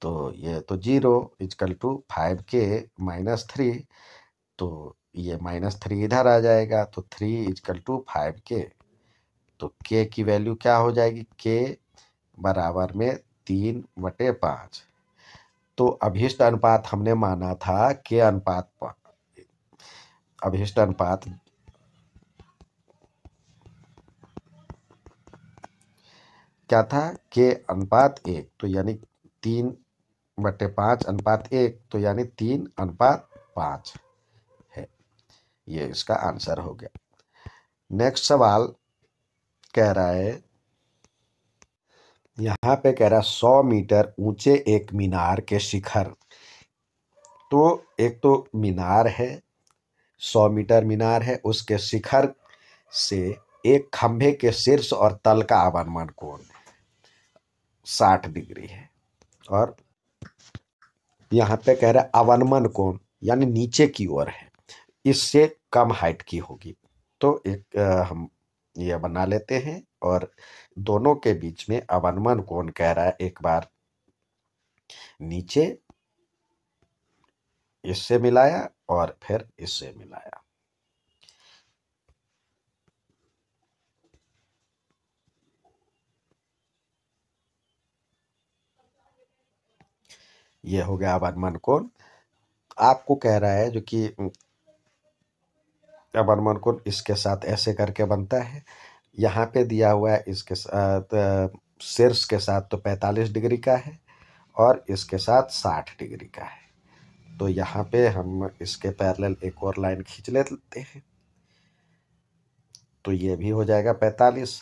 तो ये तो zero is equal to five K minus three तो ये माइनस थ्री इधर आ जाएगा तो थ्री इजकल टू फाइव के तो के की वैल्यू क्या हो जाएगी के बराबर में तीन बटे पाँच तो अभिष्ट अनुपात हमने माना था के अनुपात पर अभिष्ट अनुपात क्या था के अनुपात एक तो यानी तीन बटे पाँच अनुपात एक तो यानी तीन अनुपात पाँच है ये इसका आंसर हो गया नेक्स्ट सवाल कह रहा है यहाँ पे कह रहा है सौ मीटर ऊंचे एक मीनार के शिखर तो एक तो मीनार है सौ मीटर मीनार है उसके शिखर से एक खंभे के शीर्ष और तल का आवानमान कोण साठ डिग्री है और यहाँ पे कह रहे अवनमन कोण यानी नीचे की ओर है इससे कम हाइट की होगी तो एक आ, हम ये बना लेते हैं और दोनों के बीच में अवनमन कोण कह रहा है एक बार नीचे इससे मिलाया और फिर इसे मिलाया ये हो गया अमरमन कोण आपको कह रहा है जो कि अमरमन कोण इसके साथ ऐसे करके बनता है यहाँ पे दिया हुआ है इसके साथ शीर्ष के साथ तो 45 डिग्री का है और इसके साथ 60 डिग्री का है तो यहाँ पे हम इसके पैरेलल एक और लाइन खींच लेते हैं तो ये भी हो जाएगा पैंतालीस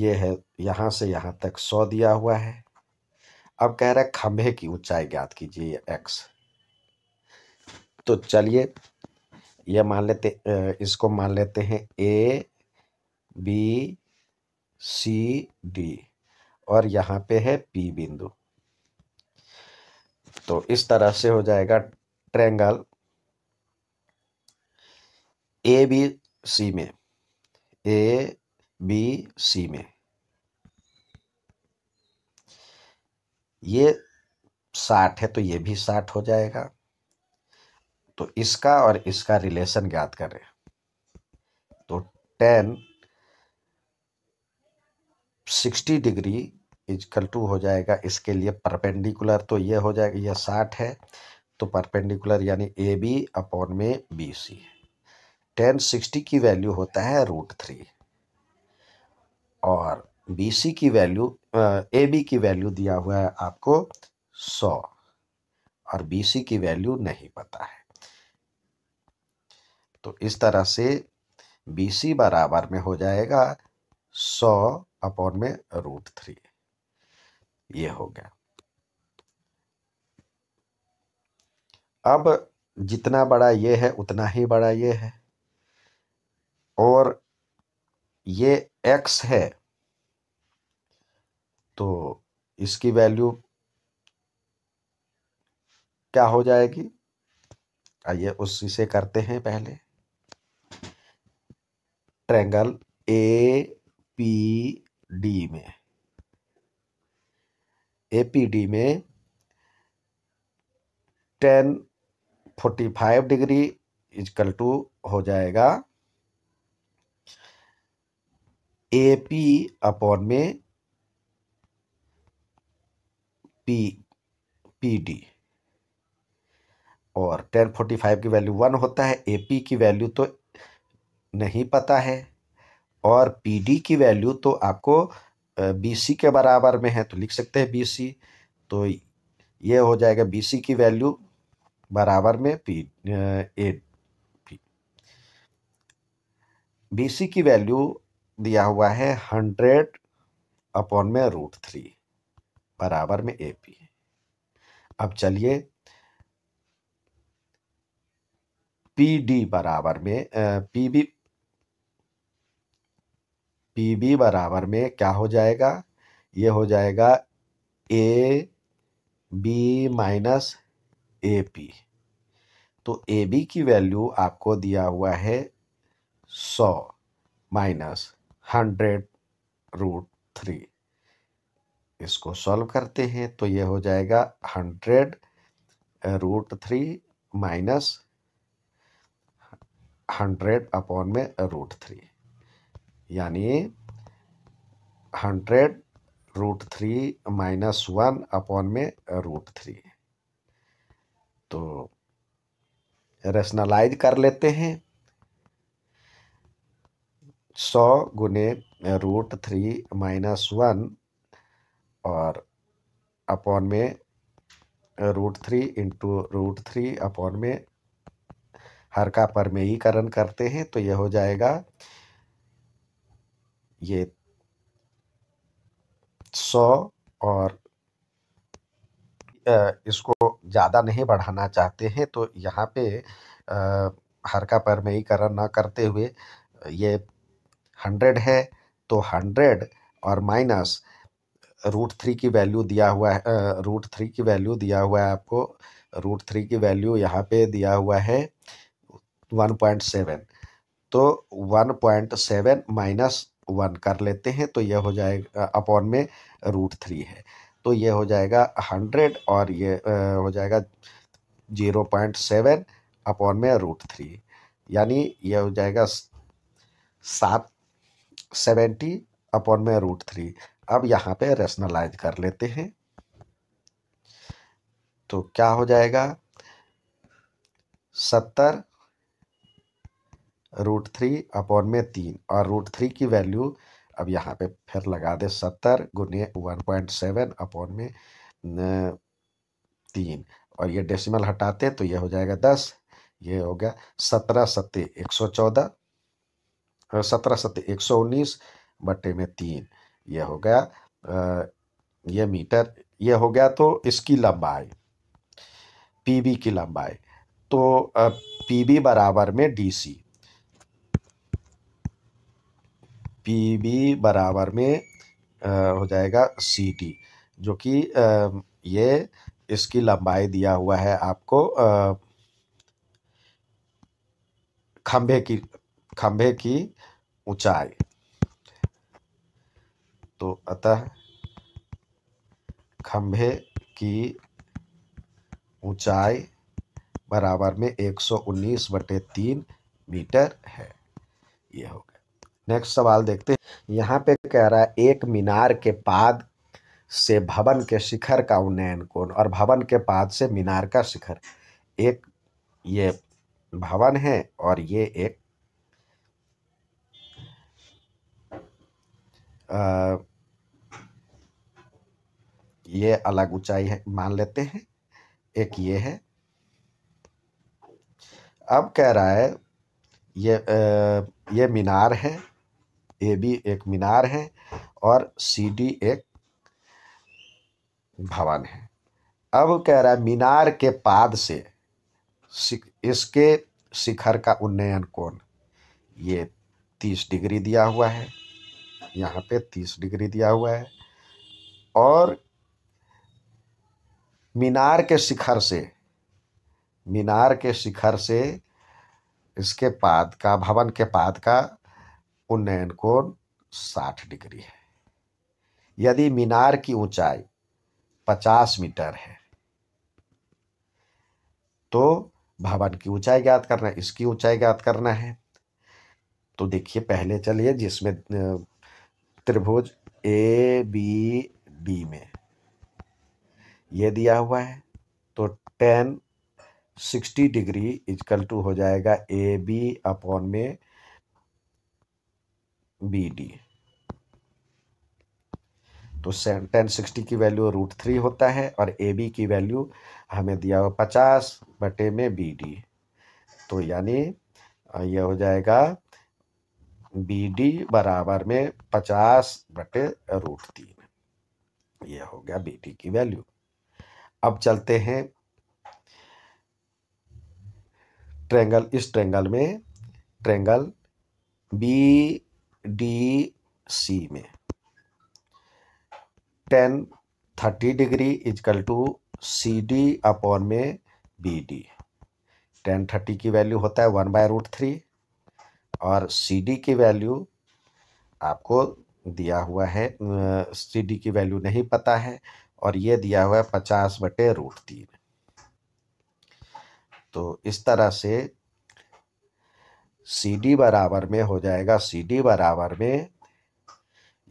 ये है यहाँ से यहाँ तक सौ दिया हुआ है अब कह रहा है खंभे की ऊंचाई ज्ञात कीजिए एक्स तो चलिए ये मान लेते इसको मान लेते हैं ए बी सी डी और यहाँ पे है पी बिंदु तो इस तरह से हो जाएगा ट्रेंगल ए बी सी में ए बी सी में ये साठ है तो ये भी साठ हो जाएगा तो इसका और इसका रिलेशन ज्ञात करें तो tan sixty degree is equal to हो जाएगा इसके लिए परपेंडिकुलर तो ये हो जाएगा यह साठ है तो परपेंडिकुलर यानी ए बी अपॉन में बी सी टेन सिक्सटी की वैल्यू होता है रूट थ्री और बी सी की वैल्यू ए बी की वैल्यू दिया हुआ है आपको सौ और बी सी की वैल्यू नहीं पता है तो इस तरह से बी सी बराबर में हो जाएगा सौ अपॉन में रूट थ्री ये हो गया अब जितना बड़ा ये है उतना ही बड़ा ये है और ये एक्स है तो इसकी वैल्यू क्या हो जाएगी आइए उसी से करते हैं पहले ट्रैंगल ए पी डी में ए में tan forty five degree is equal to हो जाएगा ए पी अपॉन में पी पी डी और टेन फोर्टी फाइव की वैल्यू वन होता है ए पी की वैल्यू तो नहीं पता है और पी डी की वैल्यू तो आपको बी सी के बराबर में है तो लिख सकते हैं बी सी तो ये हो जाएगा बी सी की वैल्यू बराबर में P A P B C की वैल्यू दिया हुआ है हंड्रेड अपॉन में रूट थ्री बराबर में ए पी अब चलिए पी डी बराबर में पी बी पी बी बराबर में क्या हो जाएगा ये हो जाएगा A B minus A P तो ए बी की वैल्यू आपको दिया हुआ है सौ माइनस हंड्रेड रूट थ्री इसको सॉल्व करते हैं तो ये हो जाएगा hundred root three minus hundred upon में रूट थ्री यानी hundred root three minus one upon में रूट थ्री तो रेशनलाइज कर लेते हैं सौ गुने रूट थ्री माइनस वन और अपॉन में root three into root three upon में हर का परमेयीकरण करते हैं तो यह हो जाएगा ये सौ और इसको ज़्यादा नहीं बढ़ाना चाहते हैं तो यहाँ पे हरका परमेयीकरण ना करते हुए ये हंड्रेड है तो हंड्रेड और माइनस रूट थ्री की वैल्यू दिया हुआ है रूट थ्री की वैल्यू दिया हुआ है आपको रूट थ्री की वैल्यू यहाँ पे दिया हुआ है वन पॉइंट सेवन तो one point seven minus one कर लेते हैं तो यह हो जाएगा अपॉन में रूट थ्री है तो यह हो जाएगा हंड्रेड और ये हो जाएगा जीरो पॉइंट सेवन अपॉन में रूट थ्री यानी यह हो जाएगा सात सेवेंटी अपॉन में रूट थ्री अब यहाँ पे रेशनलाइज कर लेते हैं तो क्या हो जाएगा सत्तर रूट थ्री अपॉन में तीन और रूट थ्री की वैल्यू अब यहाँ पे फिर लगा दे सत्तर गुने वन पॉइंट सेवन अपॉन में तीन और ये डेसिमल हटाते तो ये हो जाएगा दस ये हो गया सत्रह सत्य एक सौ चौदह सत्रह सत्य एक सौ उन्नीस बटे में तीन ये हो गया ये मीटर ये हो गया तो इसकी लंबाई बी की लंबाई तो बी बराबर में सी पी बी बराबर में आ, हो जाएगा सी टी जो कि ये इसकी लंबाई दिया हुआ है आपको खंभे की खंभे की ऊंचाई तो अतः खंभे की ऊंचाई बराबर में 119 बटे तीन मीटर है ये होगा नेक्स्ट सवाल देखते हैं यहाँ पे कह रहा है एक मीनार के पाद से भवन के शिखर का उन्नयन कौन और भवन के पाद से मीनार का शिखर एक ये भवन है और ये एक आ, ये अलग ऊंचाई है मान लेते हैं एक ये है अब कह रहा है ये आ, ये मीनार है ए बी एक मीनार है और सी डी एक भवन है अब कह रहा है मीनार के पाद से इसके शिखर का उन्नयन कोण ये तीस डिग्री दिया हुआ है यहाँ पे तीस डिग्री दिया हुआ है और मीनार के शिखर से मीनार के शिखर से इसके पाद का भवन के पाद का उन्नयन कोण साठ डिग्री है यदि मीनार की ऊंचाई पचास मीटर है तो भवन की ऊंचाई ज्ञात करना है इसकी ऊंचाई ज्ञात करना है तो देखिए पहले चलिए जिसमें त्रिभुज ए बी डी में ये दिया हुआ है तो tan sixty degree is equal to हो जाएगा ए बी अपॉन में बी डी तो टेन सिक्सटी की वैल्यू रूट थ्री होता है और ए बी की वैल्यू हमें दिया हुआ पचास बटे में बी डी तो यानी यह हो जाएगा बी डी बराबर में पचास बटे रूट तीन यह हो गया बी डी की वैल्यू अब चलते हैं ट्रेंगल इस ट्रेंगल में ट्रेंगल बी डी सी में tan thirty degree is equal to C D upon में बी डी टेन थर्टी की वैल्यू होता है वन बाय रूट थ्री और सी डी की वैल्यू आपको दिया हुआ है सी डी की वैल्यू नहीं पता है और ये दिया हुआ है पचास बटे रूट तीन तो इस तरह से सी डी बराबर में हो जाएगा सी डी बराबर में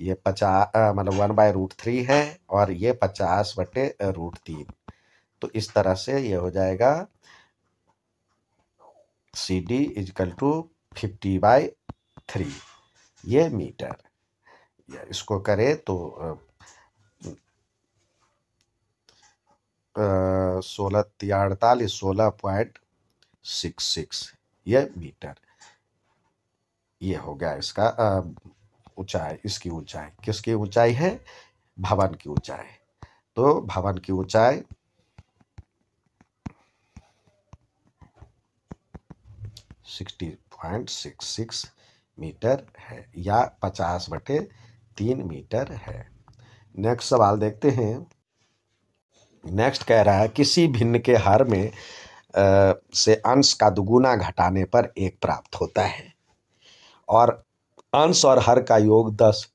ये पचास मतलब वन बाय रूट थ्री है और ये पचास बटे रूट तीन तो इस तरह से ये हो जाएगा C D is equal to fifty by three ये मीटर या इसको करें तो सोलह अड़तालीस सोलह पॉइंट सिक्स सिक्स ये मीटर ये हो गया इसका ऊंचाई इसकी ऊंचाई किसकी ऊंचाई है भवन की ऊंचाई तो भवन की ऊंचाई sixty point six six metre है या पचास बटे तीन मीटर है नेक्स्ट सवाल देखते हैं नेक्स्ट कह रहा है किसी भिन्न के हर में आ, से अंश का दुगुना घटाने पर एक प्राप्त होता है और अंश और हर का योग दस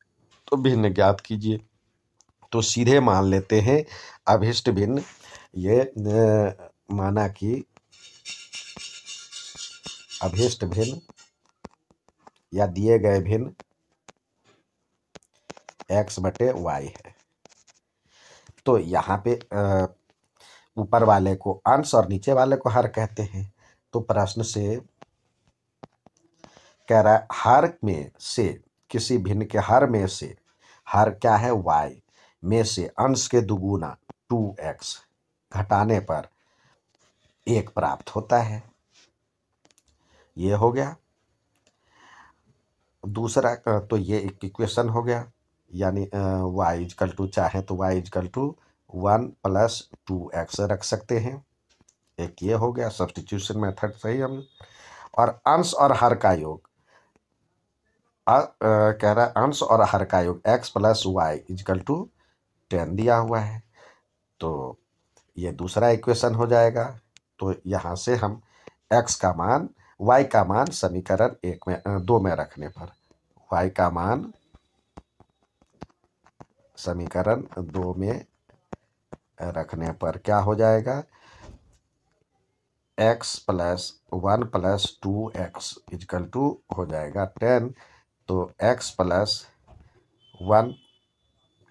तो भिन्न ज्ञात कीजिए तो सीधे मान लेते हैं अभिष्ट भिन्न ये माना कि अभिष्ट भिन्न या दिए गए भिन्न एक्स बटे वाई है तो यहाँ पे ऊपर वाले को अंश और नीचे वाले को हर कहते हैं तो प्रश्न से कह हर में से किसी भिन्न के हर में से हर क्या है वाई में से अंश के दुगुना टू एक्स घटाने पर एक प्राप्त होता है ये हो गया दूसरा तो ये एक इक्वेशन हो गया यानी वाई इजकल टू चाहे तो Y is equal to one plus two X रख सकते हैं एक ये हो गया सब्सटीट्यूशन मेथड सही हम और अंश और हर का योग आ, कह रहा है अंश और हर का योग X plus Y is equal to ten दिया हुआ है तो ये दूसरा इक्वेशन हो जाएगा तो यहाँ से हम एक्स का मान वाई का मान समीकरण एक में दो में रखने पर वाई का मान समीकरण दो में रखने पर क्या हो जाएगा X plus one plus two X is equal to हो जाएगा टेन तो x plus one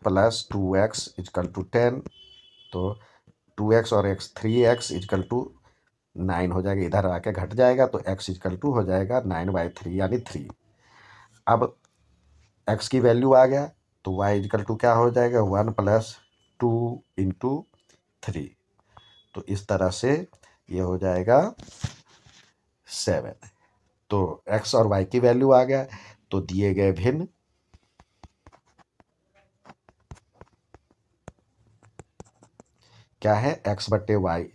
plus two X is equal to ten तो टू एक्स और X three X is equal to nine हो जाएगा इधर आके घट जाएगा तो एक्स इजकल टू हो जाएगा नाइन बाई थ्री यानी थ्री अब एक्स की वैल्यू आ गया तो वाई इजकल टू क्या हो जाएगा one plus two into three तो इस तरह से ये हो जाएगा सेवन तो एक्स और वाई की वैल्यू आ गया तो दिए गए भिन्न क्या है एक्स बटे वाई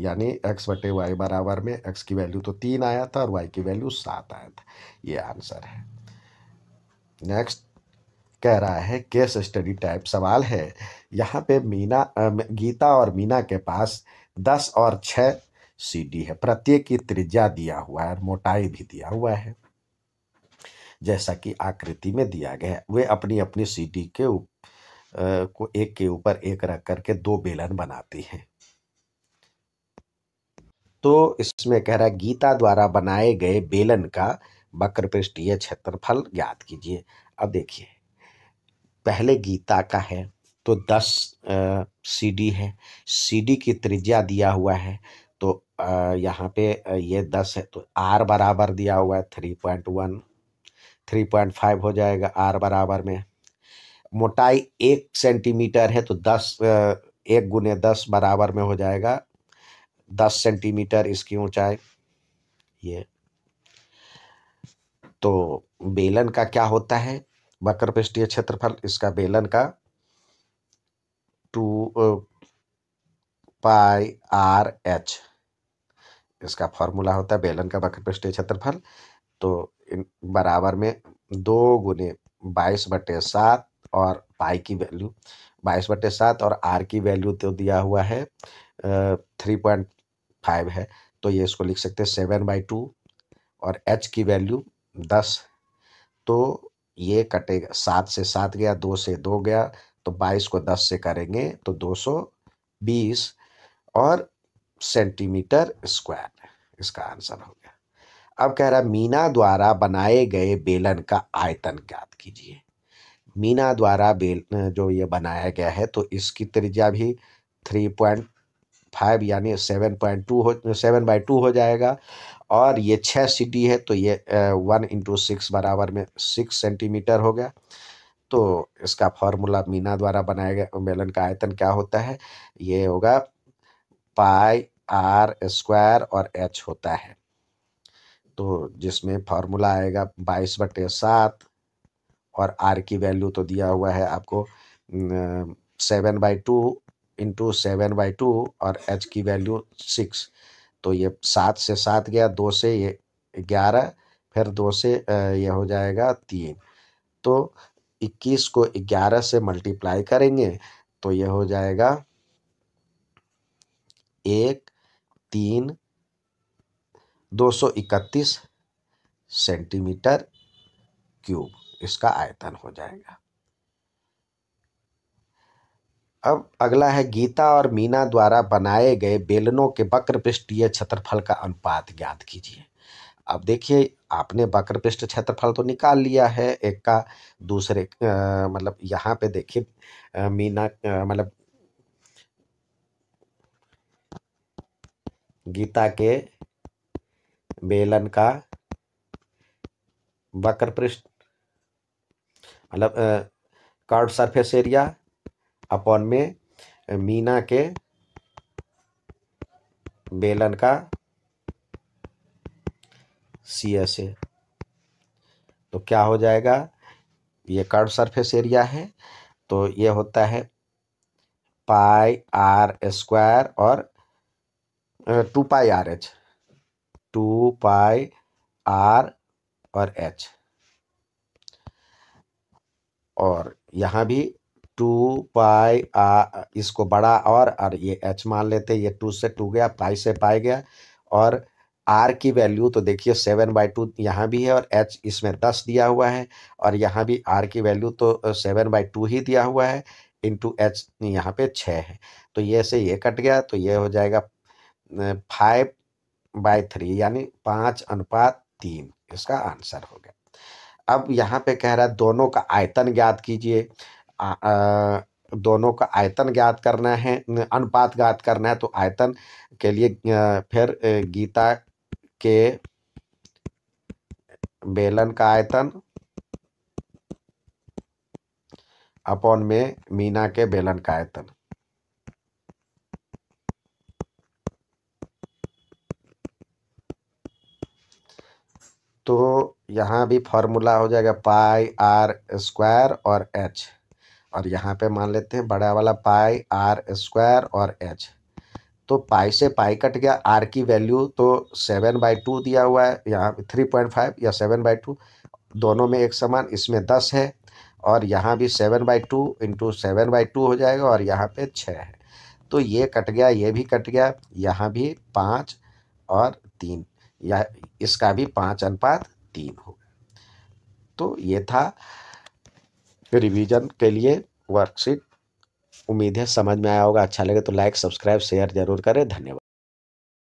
यानी एक्स बटे वाई बराबर में एक्स की वैल्यू तो तीन आया था और वाई की वैल्यू सात आया था ये आंसर है नेक्स्ट कह रहा है केस स्टडी टाइप सवाल है यहाँ पे मीना गीता और मीना के पास दस और छ सीडी है प्रत्येक की त्रिज्या दिया हुआ है और मोटाई भी दिया हुआ है जैसा कि आकृति में दिया गया है वे अपनी अपनी सीटी के उप, आ, को एक के ऊपर एक रख करके दो बेलन बनाती हैं तो इसमें कह रहा है गीता द्वारा बनाए गए बेलन का वक्र पृष्ठीय क्षेत्रफल ज्ञात कीजिए अब देखिए पहले गीता का है तो दस सीडी है सीडी की त्रिज्या दिया हुआ है तो यहाँ पे ये दस है तो आर बराबर दिया हुआ है three point one three point five हो जाएगा आर बराबर में मोटाई एक सेंटीमीटर है तो दस एक गुने दस बराबर में हो जाएगा दस सेंटीमीटर इसकी ऊंचाई ये तो बेलन का क्या होता है वक्र पृष्ठीय क्षेत्रफल इसका बेलन का टू पाई आर एच इसका फॉर्मूला होता है बेलन का वक्र पृष्ठीय क्षेत्रफल तो बराबर में दो गुने बाईस बटे सात और पाई की वैल्यू बाईस बटे सात और आर की वैल्यू तो दिया हुआ है थ्री पॉइंट फाइव है तो ये इसको लिख सकते हैं सेवन बाई टू और एच की वैल्यू दस तो ये कटेगा सात से सात गया दो से दो गया तो बाईस को दस से करेंगे तो दो सौ बीस और सेंटीमीटर स्क्वायर इसका आंसर हो गया अब कह रहा मीना द्वारा बनाए गए बेलन का आयतन ज्ञात कीजिए मीना द्वारा बेल जो ये बनाया गया है तो इसकी त्रिज्या भी थ्री पॉइंट फाइव यानी सेवन पॉइंट टू हो सेवन बाई टू हो जाएगा और ये छः सीटी है तो ये वन इंटू सिक्स बराबर में सिक्स सेंटीमीटर हो गया तो इसका फॉर्मूला मीना द्वारा बनाया गया बेलन का आयतन क्या होता है ये होगा पाई आर स्क्वायर और एच होता है तो जिसमें फार्मूला आएगा बाईस बटे सात और आर की वैल्यू तो दिया हुआ है आपको seven by two into seven by two और एच की वैल्यू सिक्स तो ये सात से सात गया दो से ये ग्यारह फिर दो से ये हो जाएगा तीन तो इक्कीस को ग्यारह से मल्टीप्लाई करेंगे तो ये हो जाएगा एक तीन 231 सेंटीमीटर क्यूब इसका आयतन हो जाएगा अब अगला है गीता और मीना द्वारा बनाए गए बेलनों के वक्र पृष्ठीय क्षेत्रफल का अनुपात ज्ञात कीजिए अब देखिए आपने वक्र पृष्ठ क्षेत्रफल तो निकाल लिया है एक का दूसरे मतलब यहाँ पे देखिए मीना मतलब गीता के बेलन का वक्र पृष्ठ मतलब कार्ड सरफेस एरिया अपॉन में मीना के बेलन का सी एस ए तो क्या हो जाएगा ये कार्ड सरफेस एरिया है तो ये होता है पाई आर स्क्वायर और two pi R H two pi R और एच और यहाँ भी टू पाई आ इसको बड़ा और और ये एच मान लेते हैं ये टू से टू गया पाई से पाई गया और आर की वैल्यू तो देखिए सेवन बाई टू यहाँ भी है और एच इसमें दस दिया हुआ है और यहाँ भी आर की वैल्यू तो सेवन बाई टू ही दिया हुआ है इंटू एच यहाँ पे छः है तो ये से ये कट गया तो ये हो जाएगा फाइव बाय थ्री यानी पांच अनुपात तीन इसका आंसर हो गया अब यहाँ पे कह रहा है दोनों का आयतन ज्ञात कीजिए दोनों का आयतन ज्ञात करना है अनुपात ज्ञात करना है तो आयतन के लिए फिर गीता के बेलन का आयतन अपॉन में मीना के बेलन का आयतन तो यहाँ भी फॉर्मूला हो जाएगा पाई आर स्क्वायर और एच और यहाँ पे मान लेते हैं बड़ा वाला पाई आर स्क्वायर और एच तो पाई से पाई कट गया आर की वैल्यू तो सेवन बाई टू दिया हुआ है यहाँ थ्री पॉइंट फाइव या सेवन बाई टू दोनों में एक समान इसमें दस है और यहाँ भी seven by two into seven by two हो जाएगा और यहाँ पे छः है तो ये कट गया ये भी कट गया यहाँ भी पाँच और तीन यह इसका भी पाँच अनुपात तीन होगा तो ये था रिवीजन के लिए वर्कशीट उम्मीद है समझ में आया होगा अच्छा लगे तो लाइक सब्सक्राइब शेयर जरूर करें धन्यवाद